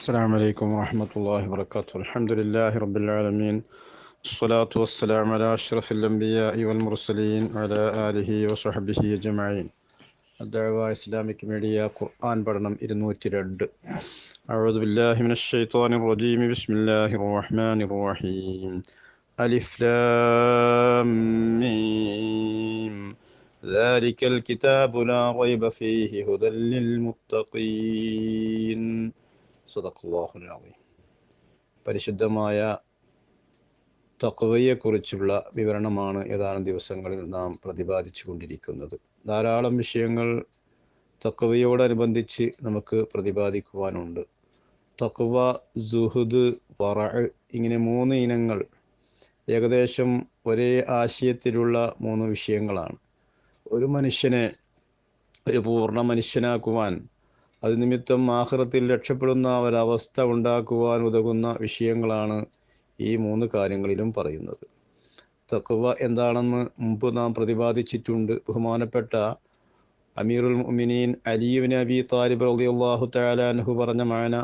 السلام عليكم ورحمة الله وبركاته الحمد لله رب العالمين الصلاة والسلام على أشرف الأنبياء والمرسلين وعلى آله وصحبه أجمعين الدعوة إسلامك ميديا قرآن برنم إذن ترد أعوذ بالله من الشيطان الرجيم بسم الله الرحمن الرحيم ألف لام ميم ذلك الكتاب لا ريب فيه هدى للمتقين സുദഖുല്ലാഹുലി പരിശുദ്ധമായ തക്വയെക്കുറിച്ചുള്ള വിവരണമാണ് ഏതാനും ദിവസങ്ങളിൽ നാം പ്രതിപാദിച്ചു കൊണ്ടിരിക്കുന്നത് ധാരാളം വിഷയങ്ങൾ തക്വയോടനുബന്ധിച്ച് നമുക്ക് പ്രതിപാദിക്കുവാനുണ്ട് തക്വ സുഹുദ് വറ ഇങ്ങനെ മൂന്ന് ഇനങ്ങൾ ഏകദേശം ഒരേ ആശയത്തിലുള്ള മൂന്ന് വിഷയങ്ങളാണ് ഒരു മനുഷ്യനെ ഒരു പൂർണ്ണ മനുഷ്യനാക്കുവാൻ അത് നിമിത്തം ആഹ്റത്തിൽ രക്ഷപ്പെടുന്ന ഒരവസ്ഥ ഉണ്ടാക്കുവാൻ ഉതകുന്ന വിഷയങ്ങളാണ് ഈ മൂന്ന് കാര്യങ്ങളിലും പറയുന്നത് തക്കവ എന്താണെന്ന് മുമ്പ് നാം പ്രതിപാദിച്ചിട്ടുണ്ട് ബഹുമാനപ്പെട്ട അമീറുൽ മുമിനീൻ അലിയു നബി താലിബ് അള്ളാഹു തലാൻഹു പറഞ്ഞ മാന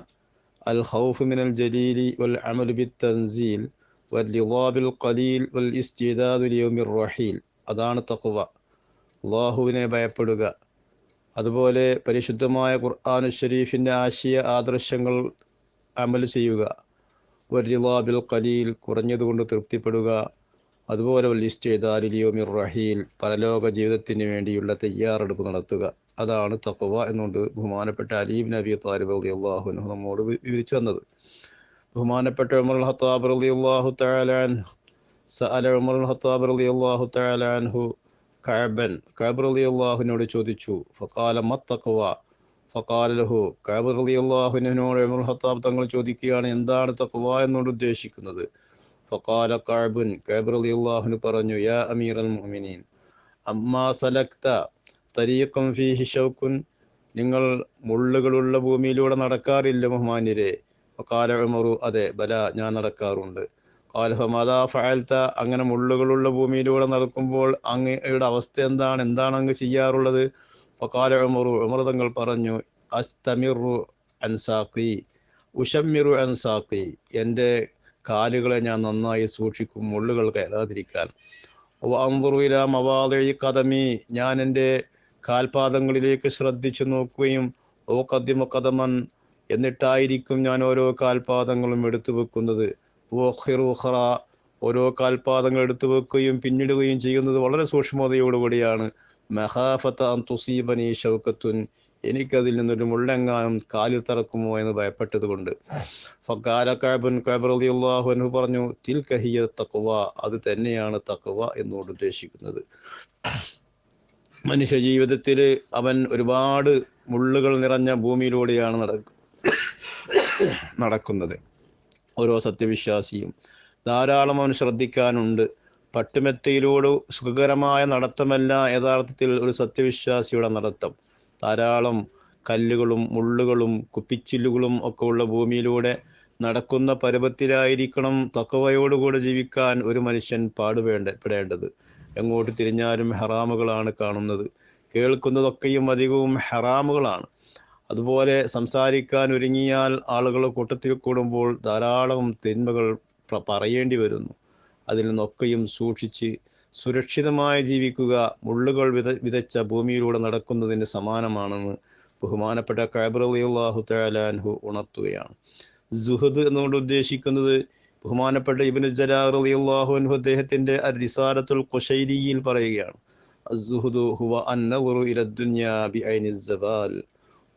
അൽ ഹൗഫ് മിനൽ ജലീലി വൽ അമൽ ബി തൻസീൽ വൽ ലിവാബിൽ ഖലീൽ വൽ ഇസ്തിദാദുൽ യൗമിർ റഹീൽ അതാണ് തക്കുവ അള്ളാഹുവിനെ ഭയപ്പെടുക അതുപോലെ പരിശുദ്ധമായ ഖുർആാനു ഷെരീഫിൻ്റെ ആശയ ആദർശങ്ങൾ അമൽ ചെയ്യുക വരിലാബിൽ കലിയിൽ കുറഞ്ഞതുകൊണ്ട് തൃപ്തിപ്പെടുക അതുപോലെ ലിസ്റ്റേതാലിയോമിർ റഹീൽ പരലോക ജീവിതത്തിന് വേണ്ടിയുള്ള തയ്യാറെടുപ്പ് നടത്തുക അതാണ് തക്കവ എന്നുകൊണ്ട് ബഹുമാനപ്പെട്ട അലീബ് നബി താലിബ് അലി അള്ളാഹു നമ്മോട് വിവരിച്ചു തന്നത് ബഹുമാനപ്പെട്ട ഉമർ ഹത്താബ് അലി അള്ളാഹു തലാൻഹു സഅല ഉമർ ഹത്താബ് അലി അള്ളാഹു തലാൻഹു കഅബൻ റളിയല്ലാഹു റളിയല്ലാഹുവിനോട് ചോദിച്ചു ഫഖാല മത്തഖവ ഫഖാല ലഹു റളിയല്ലാഹു റളിയല്ലാഹുവിനോട് ഉമർ ഹത്താബ് തങ്ങൾ ചോദിക്കുകയാണ് എന്താണ് തഖവ എന്നോട് ഉദ്ദേശിക്കുന്നത് ഫഖാല കഅബുൻ കഅബ് റളിയല്ലാഹുവിന് പറഞ്ഞു യാ അമീറൽ മുഅ്മിനീൻ അമ്മാ സലക്ത തരീഖം ഫീഹി ഷൗക്കുൻ നിങ്ങൾ മുള്ളുകളുള്ള ഭൂമിയിലൂടെ നടക്കാറില്ല ബഹുമാന്യരെ ഫഖാല ഉമറു അതെ ബല ഞാൻ നടക്കാറുണ്ട് ഫാൽത്ത അങ്ങനെ മുള്ളുകളുള്ള ഭൂമിയിലൂടെ നടക്കുമ്പോൾ അങ്ങയുടെ അവസ്ഥ എന്താണ് എന്താണ് അങ്ങ് ചെയ്യാറുള്ളത് പൊക്കാല ഉമറു ഉമൃതങ്ങൾ പറഞ്ഞു അസ്തമിറു അൻസാക്കി ഉഷമ്മിറു അൻസാക്കി എൻ്റെ കാലുകളെ ഞാൻ നന്നായി സൂക്ഷിക്കും മുള്ളുകൾ കയറാതിരിക്കാൻ അന്തറുയില മവാദഴി കഥമി ഞാൻ എൻ്റെ കാൽപാദങ്ങളിലേക്ക് ശ്രദ്ധിച്ചു നോക്കുകയും ഓ കദ്യമ കഥമൻ എന്നിട്ടായിരിക്കും ഞാൻ ഓരോ കാൽപാദങ്ങളും എടുത്തു വെക്കുന്നത് ഓരോ കാൽപാദങ്ങൾ എടുത്തു വെക്കുകയും പിന്നിടുകയും ചെയ്യുന്നത് വളരെ സൂക്ഷ്മതയോടുകൂടിയാണ് മെഹാഫത്ത തുസീബനി ഷൗക്കത്തുൻ എനിക്കതിൽ നിന്നൊരു മുള്ളെങ്ങാനും കാലിൽ തറക്കുമോ എന്ന് ഭയപ്പെട്ടതുകൊണ്ട് ഫക്കാല പറഞ്ഞു തിൽ കഹിയ തക്കുവ അത് തന്നെയാണ് തക്കുവ എന്നോട് ഉദ്ദേശിക്കുന്നത് മനുഷ്യ ജീവിതത്തിൽ അവൻ ഒരുപാട് മുള്ളുകൾ നിറഞ്ഞ ഭൂമിയിലൂടെയാണ് നടക്കുന്നത് ഓരോ സത്യവിശ്വാസിയും ധാരാളം അവൻ ശ്രദ്ധിക്കാനുണ്ട് പട്ടുമെത്തയിലൂടെ സുഖകരമായ നടത്തമല്ല യഥാർത്ഥത്തിൽ ഒരു സത്യവിശ്വാസിയുടെ നടത്തം ധാരാളം കല്ലുകളും മുള്ളുകളും കുപ്പിച്ചില്ലുകളും ഒക്കെ ഉള്ള ഭൂമിയിലൂടെ നടക്കുന്ന പരുവത്തിലായിരിക്കണം തക്കവയോടുകൂടെ ജീവിക്കാൻ ഒരു മനുഷ്യൻ പാടുപേണ്ട പെടേണ്ടത് എങ്ങോട്ട് തിരിഞ്ഞാലും ഹറാമുകളാണ് കാണുന്നത് കേൾക്കുന്നതൊക്കെയും അധികവും ഹറാമുകളാണ് അതുപോലെ സംസാരിക്കാൻ ഒരുങ്ങിയാൽ ആളുകൾ കൂട്ടത്തിൽ കൂടുമ്പോൾ ധാരാളം തിന്മകൾ പറയേണ്ടി വരുന്നു അതിൽ നിന്നൊക്കെയും സൂക്ഷിച്ച് സുരക്ഷിതമായി ജീവിക്കുക മുള്ളുകൾ വിത വിതച്ച ഭൂമിയിലൂടെ നടക്കുന്നതിന് സമാനമാണെന്ന് ബഹുമാനപ്പെട്ട കൈബറുള്ളാഹു തലാൻഹു ഉണർത്തുകയാണ് ജുഹദ് എന്നുകൊണ്ട് ഉദ്ദേശിക്കുന്നത് ബഹുമാനപ്പെട്ട ഇബിനു ജലാഹു അൻഹു അദ്ദേഹത്തിൻ്റെ അരിസാരത്തുൽ കുശൈരിയിൽ പറയുകയാണ് അസുഹുദു ഹുവ അന്നുറു ഇലദ്ദുന്യാ ബി ഐനിസ്സബാൽ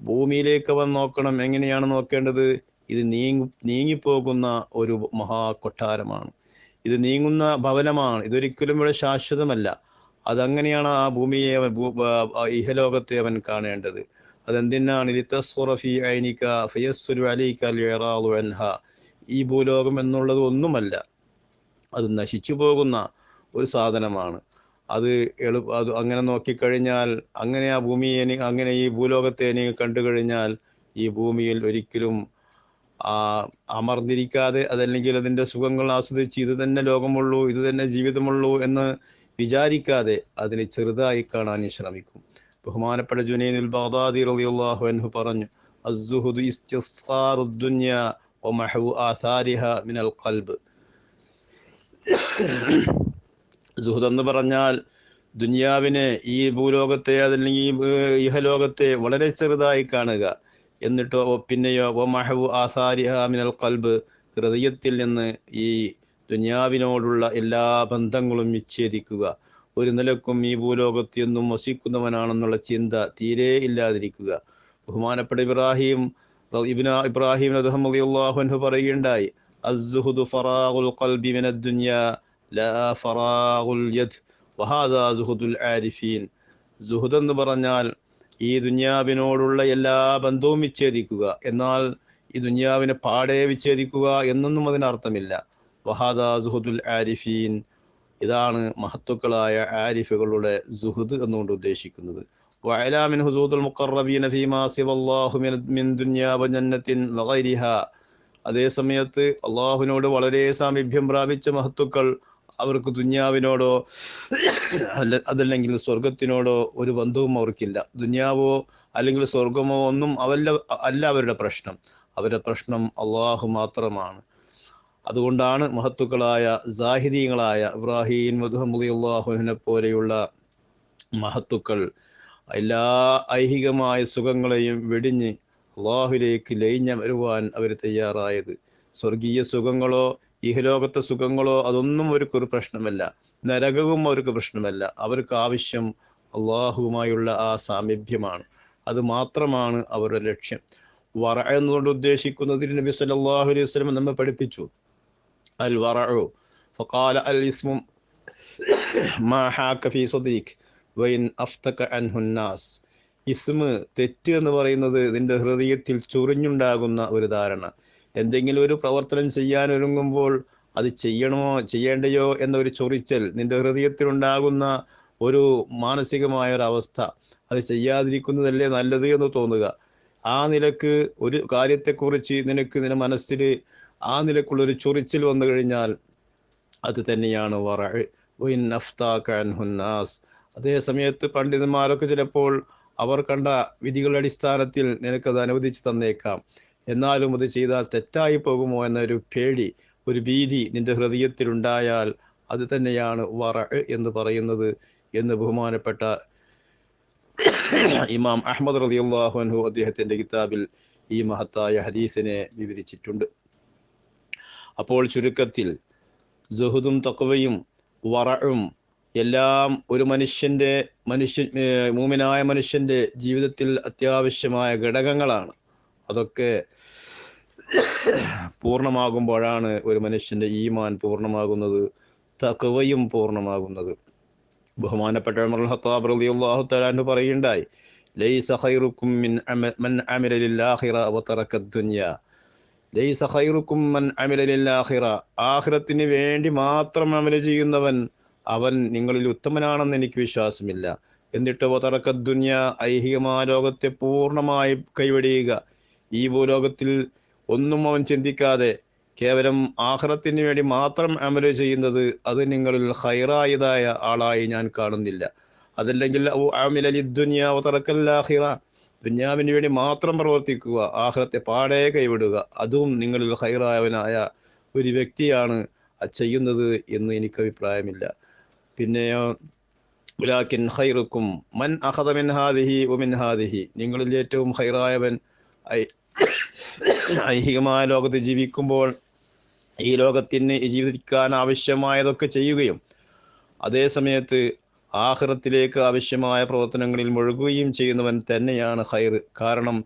ഭൂമിയിലേക്ക് അവൻ നോക്കണം എങ്ങനെയാണ് നോക്കേണ്ടത് ഇത് നീങ്ങി നീങ്ങിപ്പോകുന്ന ഒരു മഹാ കൊട്ടാരമാണ് ഇത് നീങ്ങുന്ന ഭവനമാണ് ഇതൊരിക്കലും ഇവിടെ ശാശ്വതമല്ല അതങ്ങനെയാണ് ആ ഭൂമിയെ അവൻ ഇഹലോകത്തെ അവൻ കാണേണ്ടത് അതെന്തിനാണ് ഐനിക ഈ ഭൂലോകം എന്നുള്ളത് ഒന്നുമല്ല അത് നശിച്ചു പോകുന്ന ഒരു സാധനമാണ് അത് എളു അത് അങ്ങനെ നോക്കിക്കഴിഞ്ഞാൽ അങ്ങനെ ആ ഭൂമിയെ അങ്ങനെ ഈ ഭൂലോകത്തെ നീ കണ്ടു കഴിഞ്ഞാൽ ഈ ഭൂമിയിൽ ഒരിക്കലും അമർന്നിരിക്കാതെ അതല്ലെങ്കിൽ അതിൻ്റെ സുഖങ്ങൾ ആസ്വദിച്ച് ഇത് തന്നെ ലോകമുള്ളൂ ഇത് തന്നെ ജീവിതമുള്ളൂ എന്ന് വിചാരിക്കാതെ അതിനെ ചെറുതായി കാണാൻ ശ്രമിക്കും ബഹുമാനപ്പെട്ട ജുനൈനുൽ ബഹദാദി റളിയല്ലാഹു അൻഹു പറഞ്ഞു അസ്സുഹുദു ഇസ്തിസ്ഖാറു ദുനിയാ വമഹു ആഥാരിഹ മിനൽ ഖൽബ് സുഹൃതെന്ന് പറഞ്ഞാൽ ദുനിയാവിനെ ഈ ഭൂലോകത്തെ അതല്ലെങ്കിൽ ഇഹലോകത്തെ വളരെ ചെറുതായി കാണുക എന്നിട്ടോ ഓ പിന്നെയോ ഓ മഹവു ആസാരി ഹാമിനൽ കൽബ് ഹൃദയത്തിൽ നിന്ന് ഈ ദുനിയാവിനോടുള്ള എല്ലാ ബന്ധങ്ങളും വിച്ഛേദിക്കുക ഒരു നിലക്കും ഈ ഭൂലോകത്തിൽ നിന്നും വസിക്കുന്നവനാണെന്നുള്ള ചിന്ത തീരെ ഇല്ലാതിരിക്കുക ബഹുമാനപ്പെട്ട ഇബ്രാഹിം ഇബിന ഇബ്രാഹിം അദ്ദേഹം പറയുകയുണ്ടായി അസ്സുഹുദു ഫറാഖുൽ ഖൽബി മിനദ് ദുനിയാ لا فراغ യദ് وهذا സുഹുദുൽ ആരിഫീൻ സുഹുദ് എന്ന് പറഞ്ഞാൽ ഈ ദുന്യാവിനോടുള്ള എല്ലാ ബന്ധവും വിച്ഛേദിക്കുക എന്നാൽ ഈ ദുന്യാവിനെ പാടെ വിച്ഛേദിക്കുക എന്നൊന്നും അതിനർത്ഥമില്ല വഹാദ സുഹുദുൽ ആരിഫീൻ ഇതാണ് മഹത്തുക്കളായ ആരിഫുകളുടെ സുഹുദ് എന്നുകൊണ്ട് ഉദ്ദേശിക്കുന്നത് വയലാമിൻ അതേ സമയത്ത് അള്ളാഹുവിനോട് വളരെ സാമീപ്യം പ്രാപിച്ച മഹത്തുക്കൾ അവർക്ക് ദുന്യാവിനോടോ അല്ല അതല്ലെങ്കിൽ സ്വർഗത്തിനോടോ ഒരു ബന്ധവും അവർക്കില്ല ദുന്യാവോ അല്ലെങ്കിൽ സ്വർഗമോ ഒന്നും അവല്ല അല്ല അവരുടെ പ്രശ്നം അവരുടെ പ്രശ്നം അള്ളാഹു മാത്രമാണ് അതുകൊണ്ടാണ് മഹത്തുക്കളായ സാഹിദീങ്ങളായ ഇബ്രാഹിം മുഹമ്മദ് അള്ളാഹുവിനെ പോലെയുള്ള മഹത്തുക്കൾ എല്ലാ ഐഹികമായ സുഖങ്ങളെയും വെടിഞ്ഞ് അള്ളാഹുലേക്ക് ലയിഞ്ഞം വരുവാൻ അവർ തയ്യാറായത് സ്വർഗീയ സുഖങ്ങളോ ഇഹലോകത്തെ സുഖങ്ങളോ അതൊന്നും അവർക്ക് ഒരു പ്രശ്നമല്ല നരകവും അവർക്ക് പ്രശ്നമല്ല അവർക്ക് ആവശ്യം അള്ളാഹുവുമായുള്ള ആ സാമീപ്യമാണ് അത് മാത്രമാണ് അവരുടെ ലക്ഷ്യം വറ എന്നുകൊണ്ട് ഉദ്ദേശിക്കുന്നതിൽ നബി സല്ലാഹു അലൈഹി വസ്ലം നമ്മെ പഠിപ്പിച്ചു അൽ വറു ഫാല അൽ ഇസ്മും അൻഹുന്നാസ് ഇസ്മ് തെറ്റ് എന്ന് പറയുന്നത് നിന്റെ ഹൃദയത്തിൽ ചൊറിഞ്ഞുണ്ടാകുന്ന ഒരു ധാരണ എന്തെങ്കിലും ഒരു പ്രവർത്തനം ചെയ്യാൻ ഒരുങ്ങുമ്പോൾ അത് ചെയ്യണമോ ചെയ്യേണ്ടയോ എന്നൊരു ചൊറിച്ചൽ നിന്റെ ഹൃദയത്തിലുണ്ടാകുന്ന ഒരു മാനസികമായ ഒരു അവസ്ഥ അത് ചെയ്യാതിരിക്കുന്നതല്ലേ നല്ലത് എന്ന് തോന്നുക ആ നിലക്ക് ഒരു കാര്യത്തെക്കുറിച്ച് നിനക്ക് നിന്റെ മനസ്സിൽ ആ നിലക്കുള്ളൊരു ചൊറിച്ചിൽ വന്നു കഴിഞ്ഞാൽ അത് തന്നെയാണ് വറഴ് ഹുന്നാസ് അതേ സമയത്ത് പണ്ഡിതന്മാരൊക്കെ ചിലപ്പോൾ അവർ കണ്ട വിധികളുടെ അടിസ്ഥാനത്തിൽ നിനക്കത് അനുവദിച്ച് തന്നേക്കാം എന്നാലും അത് ചെയ്താൽ തെറ്റായി പോകുമോ എന്നൊരു പേടി ഒരു ഭീതി നിന്റെ ഹൃദയത്തിലുണ്ടായാൽ അത് തന്നെയാണ് വറ എന്ന് പറയുന്നത് എന്ന് ബഹുമാനപ്പെട്ട ഇമാം അഹമ്മദ് റതി അള്ളാഹുഹു അദ്ദേഹത്തിൻ്റെ കിതാബിൽ ഈ മഹത്തായ ഹദീസിനെ വിവരിച്ചിട്ടുണ്ട് അപ്പോൾ ചുരുക്കത്തിൽ ജഹുദും തക്വയും വറവും എല്ലാം ഒരു മനുഷ്യൻ്റെ മനുഷ്യ മൂമിനായ മനുഷ്യൻ്റെ ജീവിതത്തിൽ അത്യാവശ്യമായ ഘടകങ്ങളാണ് അതൊക്കെ പൂർണ്ണമാകുമ്പോഴാണ് ഒരു മനുഷ്യൻ്റെ ഈമാൻ പൂർണ്ണമാകുന്നത് തകവയും പൂർണ്ണമാകുന്നത് ബഹുമാനപ്പെട്ട ഉമർ പറയുണ്ടായി ലൈസ ഖൈറുക്കും മിൻ മൻ ദുനിയ ലൈസ ഖൈറുക്കും മൻ അമില ലില്ലാഹിറ വേണ്ടി മാത്രം അമല ചെയ്യുന്നവൻ അവൻ നിങ്ങളിൽ ഉത്തമനാണെന്ന് എനിക്ക് വിശ്വാസമില്ല എന്നിട്ട് വ തറക്ക ഐഹികമായ ലോകത്തെ പൂർണ്ണമായി കൈവെടിയുക ഈ ഭൂലോകത്തിൽ ഒന്നും അവൻ ചിന്തിക്കാതെ കേവലം ആഹ്റത്തിന് വേണ്ടി മാത്രം അമൽ ചെയ്യുന്നത് അത് നിങ്ങളിൽ ഹൈറായതായ ആളായി ഞാൻ കാണുന്നില്ല അതല്ലെങ്കിൽ അമിലുനിയാഹിറ ദുന്യാവിന് വേണ്ടി മാത്രം പ്രവർത്തിക്കുക ആഹ്റത്തെ പാടെ കൈവിടുക അതും നിങ്ങളിൽ ഹൈറായവനായ ഒരു വ്യക്തിയാണ് ചെയ്യുന്നത് എന്ന് എനിക്ക് അഭിപ്രായമില്ല പിന്നെയോ ഉലാക്കിൻ ഹൈറുക്കും മൻ അഹദമിൻ ഹാദിഹി ഉമിൻ ഹാദിഹി നിങ്ങളിൽ ഏറ്റവും ഹൈറായവൻ ഐഹികമായ ലോകത്ത് ജീവിക്കുമ്പോൾ ഈ ലോകത്തിന് ജീവിക്കാൻ ആവശ്യമായതൊക്കെ ചെയ്യുകയും അതേ സമയത്ത് ആഹ്റത്തിലേക്ക് ആവശ്യമായ പ്രവർത്തനങ്ങളിൽ മുഴുകുകയും ചെയ്യുന്നവൻ തന്നെയാണ് ഹൈർ കാരണം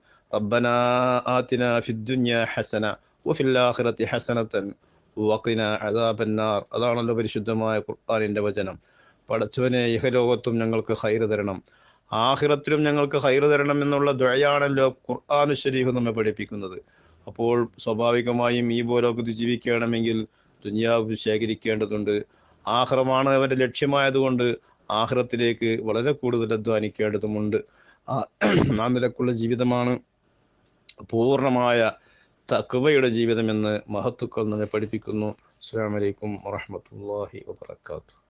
ഹസന അതാണല്ലോ പരിശുദ്ധമായ ഖുർആാനിൻ്റെ വചനം പഠിച്ചവനെ ഇഹലോകത്തും ഞങ്ങൾക്ക് ഹൈർ തരണം ആഹിറത്തിലും ഞങ്ങൾക്ക് ഹൈർ തരണം എന്നുള്ള ദയാണല്ലോ ഖുർആാനു ഷരീഫ് നമ്മെ പഠിപ്പിക്കുന്നത് അപ്പോൾ സ്വാഭാവികമായും ഈ ഭൂലോകത്ത് ജീവിക്കുകയാണെങ്കിൽ ദുനിയാവ് ശേഖരിക്കേണ്ടതുണ്ട് ആഹ്റമാണ് അവൻ്റെ ലക്ഷ്യമായതുകൊണ്ട് ആഹ്റത്തിലേക്ക് വളരെ കൂടുതൽ അധ്വാനിക്കേണ്ടതുമുണ്ട് ആ നിലക്കുള്ള ജീവിതമാണ് പൂർണ്ണമായ തക്കവയുടെ ജീവിതമെന്ന് മഹത്തുക്കൾ നമ്മെ പഠിപ്പിക്കുന്നു അസ്സാം വലൈക്കും വാഹമത്തല്ലാഹി വാത്തു